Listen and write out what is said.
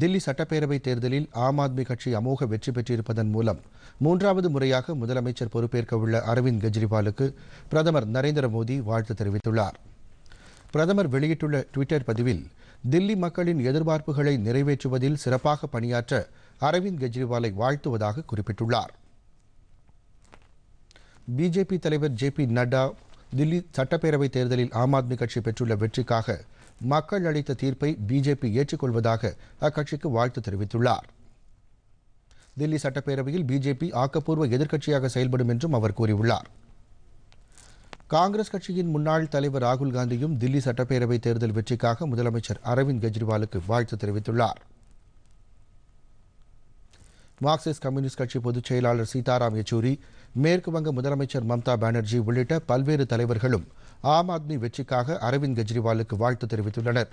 தில்லி சட்டப்பேரவைத் தேர்தலில் ஆம் ஆத்மி கட்சி அமோக வெற்றி பெற்றிருப்பதன் மூலம் மூன்றாவது முறையாக முதலமைச்சர் பொறுப்பேற்கவுள்ள அரவிந்த் கெஜ்ரிவாலுக்கு பிரதமர் நரேந்திர மோடி வாழ்த்து தெரிவித்துள்ளார் பிரதமர் வெளியிட்டுள்ள டுவிட்டர் பதிவில் தில்லி மக்களின் எதிர்பார்ப்புகளை நிறைவேற்றுவதில் சிறப்பாக பணியாற்ற அரவிந்த் கெஜ்ரிவாலை வாழ்த்துவதாக குறிப்பிட்டுள்ளார் பிஜேபி தலைவர் ஜே பி நட்டா தில்லி சட்டப்பேரவைத் தேர்தலில் ஆம் ஆத்மி கட்சி பெற்றுள்ள வெற்றிக்காக மக்கள் அளித்த தீர்ப்பை பிஜேபி ஏற்றுக்கொள்வதாக அக்கட்சிக்கு வாழ்த்து தெரிவித்துள்ளார் தில்லி சட்டப்பேரவையில் பிஜேபி ஆக்கப்பூர்வ எதிர்க்கட்சியாக செயல்படும் என்றும் அவர் கூறியுள்ளார் காங்கிரஸ் கட்சியின் முன்னாள் தலைவர் ராகுல் காந்தியும் தில்லி சட்டப்பேரவை தேர்தல் வெற்றிக்காக முதலமைச்சர் அரவிந்த் கெஜ்ரிவாலுக்கு வாழ்த்து தெரிவித்துள்ளார் மார்க்சிஸ்ட் கம்யூனிஸ்ட் கட்சி பொதுச் செயலாளர் சீதாராம் யெச்சூரி மேற்கு வங்க முதலமைச்சர் மம்தா பானர்ஜி உள்ளிட்ட பல்வேறு தலைவர்களும் ஆம் ஆத்மி வெற்றிக்காக அரவிந்த் கெஜ்ரிவாலுக்கு வாழ்த்து தெரிவித்துள்ளனா்